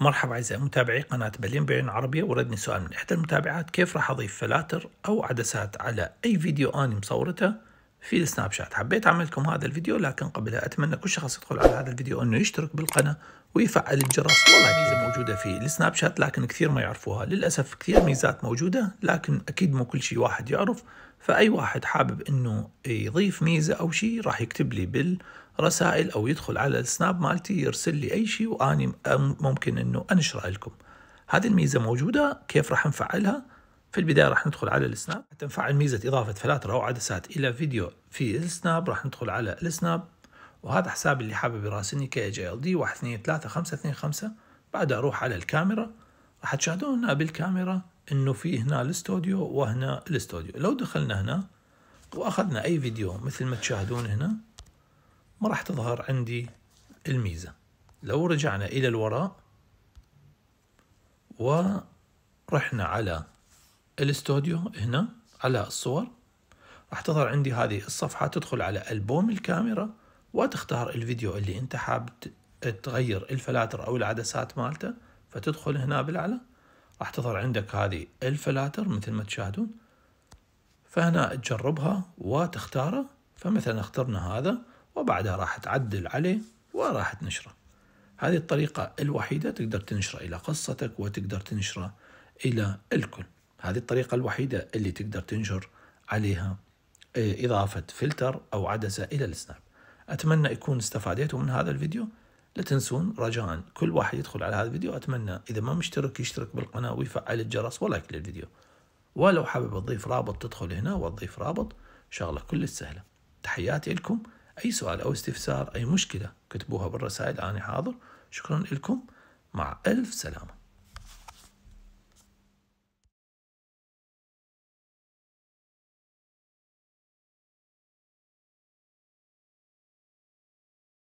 مرحبا أعزائي متابعي قناة بلين بيرين عربية وردني سؤال من إحدى المتابعات كيف راح أضيف فلاتر أو عدسات على أي فيديو اني مصورته في السناب شات حبيت أعمل لكم هذا الفيديو لكن قبلها أتمنى كل شخص يدخل على هذا الفيديو أنه يشترك بالقناة ويفعل الجرس والله ميزة موجودة في السناب شات لكن كثير ما يعرفوها للأسف كثير ميزات موجودة لكن أكيد مو كل شيء واحد يعرف فأي واحد حابب أنه يضيف ميزة أو شيء راح يكتب لي بال رسائل او يدخل على السناب مالتي يرسل لي اي شيء واني ممكن انه انشره لكم هذه الميزه موجوده كيف راح نفعلها في البدايه راح ندخل على السناب حتى نفعل ميزه اضافه فلاتر او عدسات الى فيديو في السناب راح ندخل على السناب وهذا حسابي اللي حابب يراسلني كي جي ال دي 1 2 3 5 2 5 بعدها اروح على الكاميرا راح تشاهدون هنا بالكاميرا انه في هنا الاستوديو وهنا الاستوديو لو دخلنا هنا واخذنا اي فيديو مثل ما تشاهدون هنا ما راح تظهر عندي الميزة لو رجعنا إلى الوراء ورحنا على الاستوديو هنا على الصور راح تظهر عندي هذه الصفحة تدخل على ألبوم الكاميرا وتختار الفيديو اللي انت حاب تغير الفلاتر أو العدسات مالته فتدخل هنا بالأعلى راح تظهر عندك هذه الفلاتر مثل ما تشاهدون فهنا تجربها وتختاره فمثلا اخترنا هذا وبعدها راح تعدل عليه وراح تنشره هذه الطريقة الوحيدة تقدر تنشره إلى قصتك وتقدر تنشره إلى الكل هذه الطريقة الوحيدة اللي تقدر تنشر عليها آه، إضافة فلتر أو عدسة إلى السناب أتمنى يكون استفاديتوا من هذا الفيديو لا تنسون رجاء كل واحد يدخل على هذا الفيديو أتمنى إذا ما مشترك يشترك بالقناة ويفعل الجرس ولايك للفيديو ولو حابب تضيف رابط تدخل هنا وتضيف رابط شغلة كل السهلة تحياتي لكم أي سؤال أو استفسار أي مشكلة كتبوها بالرسائل أنا حاضر شكرا لكم مع ألف سلامة